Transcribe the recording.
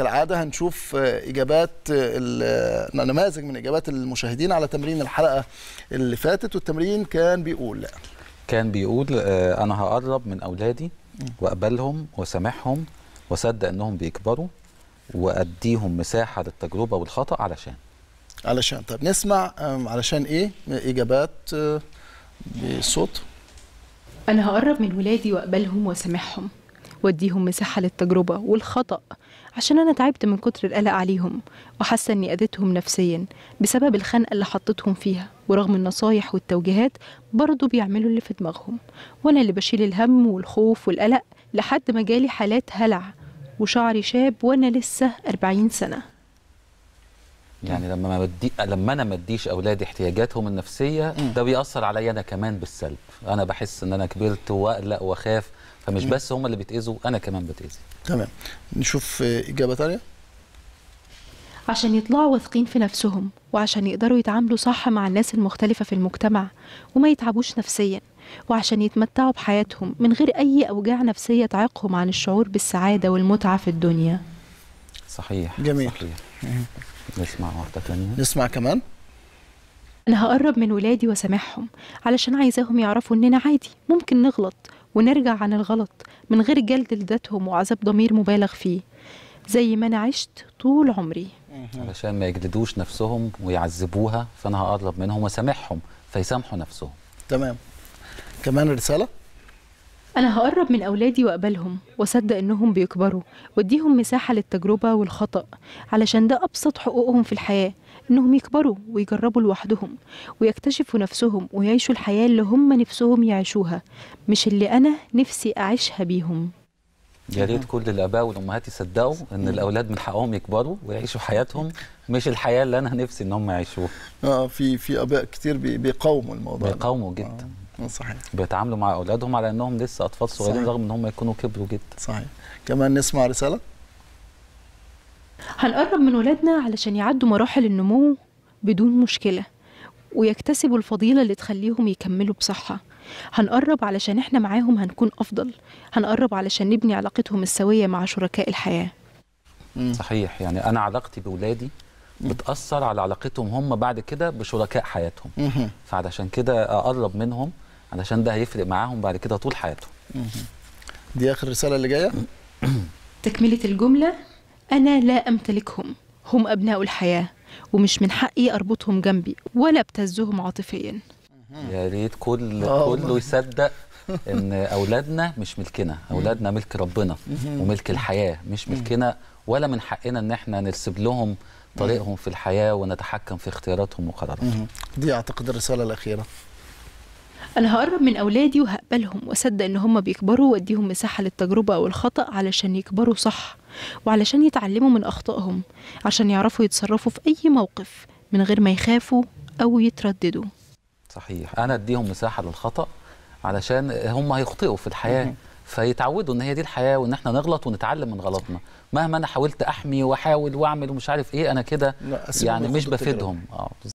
كالعادة هنشوف آه، إجابات آه، آه، نماذج من إجابات المشاهدين على تمرين الحلقة اللي فاتت والتمرين كان بيقول كان بيقول أنا هقرب من أولادي وأقبلهم وسامحهم وأصدق إنهم بيكبروا وأديهم مساحة للتجربة والخطأ علشان علشان طب نسمع علشان إيه إجابات بصوت أنا هقرب من ولادي وأقبلهم وسامحهم واديهم مساحة للتجربة والخطأ عشان أنا تعبت من كتر القلق عليهم وحاسة إني أذيتهم نفسيا بسبب الخنقة اللي حطيتهم فيها ورغم النصايح والتوجيهات برضه بيعملوا اللي في دماغهم وأنا اللي بشيل الهم والخوف والقلق لحد ما جالي حالات هلع وشعري شاب وأنا لسه 40 سنة يعني لما ما بدي لما انا ما اديش اولادي احتياجاتهم النفسيه ده بيأثر عليا انا كمان بالسلب انا بحس ان انا كبرت واقلق واخاف فمش بس هم اللي بيتاذوا انا كمان بتاذي تمام نشوف اجابه ثانيه عشان يطلعوا واثقين في نفسهم وعشان يقدروا يتعاملوا صح مع الناس المختلفة في المجتمع وما يتعبوش نفسيا وعشان يتمتعوا بحياتهم من غير أي أوجاع نفسية تعيقهم عن الشعور بالسعادة والمتعة في الدنيا صحيح جميل صحيح. نسمع واحدة تانية نسمع كمان أنا هقرب من ولادي وأسامحهم علشان عايزاهم يعرفوا إننا عادي ممكن نغلط ونرجع عن الغلط من غير جلد لذاتهم وعذاب ضمير مبالغ فيه زي ما أنا عشت طول عمري علشان ما يجلدوش نفسهم ويعذبوها فأنا هقرب منهم وأسامحهم فيسامحوا نفسهم تمام كمان رسالة أنا هقرب من أولادي وأقبلهم وأصدق إنهم بيكبروا وأديهم مساحة للتجربة والخطأ علشان ده أبسط حقوقهم في الحياة إنهم يكبروا ويجربوا لوحدهم ويكتشفوا نفسهم ويعيشوا الحياة اللي هم نفسهم يعيشوها مش اللي أنا نفسي أعيشها بيهم يا ريت كل الاباء والامهات يصدقوا ان الاولاد من حقهم يكبروا ويعيشوا حياتهم مش الحياه اللي انا نفسي ان هم يعيشوها اه في في اباء كتير بيقاوموا الموضوع بيقاوموا جدا آه. آه، صحيح بيتعاملوا مع اولادهم على انهم لسه اطفال صغيرين رغم ان هم يكونوا كبروا جدا صحيح كمان نسمع رساله هنقرب من ولادنا علشان يعدوا مراحل النمو بدون مشكله ويكتسبوا الفضيله اللي تخليهم يكملوا بصحه هنقرب علشان احنا معاهم هنكون افضل هنقرب علشان نبني علاقتهم السويه مع شركاء الحياه صحيح يعني انا علاقتي باولادي بتاثر على علاقتهم هم بعد كده بشركاء حياتهم فعلشان كده اقرب منهم علشان ده هيفرق معاهم بعد كده طول حياتهم دي اخر رساله اللي جايه تكمله الجمله انا لا امتلكهم هم ابناء الحياه ومش من حقي اربطهم جنبي ولا ابتزهم عاطفيا يا ريت كل آه، كله يصدق ان اولادنا مش ملكنا اولادنا ملك ربنا وملك الحياه مش ملكنا ولا من حقنا ان احنا نرسب لهم طريقهم في الحياه ونتحكم في اختياراتهم وقراراتهم دي اعتقد الرساله الاخيره انا هقرب من اولادي وهقبلهم واصدق ان هم بيكبروا واديهم مساحه للتجربه او الخطا علشان يكبروا صح وعلشان يتعلموا من اخطائهم عشان يعرفوا يتصرفوا في اي موقف من غير ما يخافوا او يترددوا صحيح انا اديهم مساحه للخطا علشان هم هيخطئوا في الحياه فيتعودوا ان هي دي الحياه وان احنا نغلط ونتعلم من غلطنا مهما انا حاولت احمي واحاول واعمل ومش عارف ايه انا كده يعني مش بفيدهم اه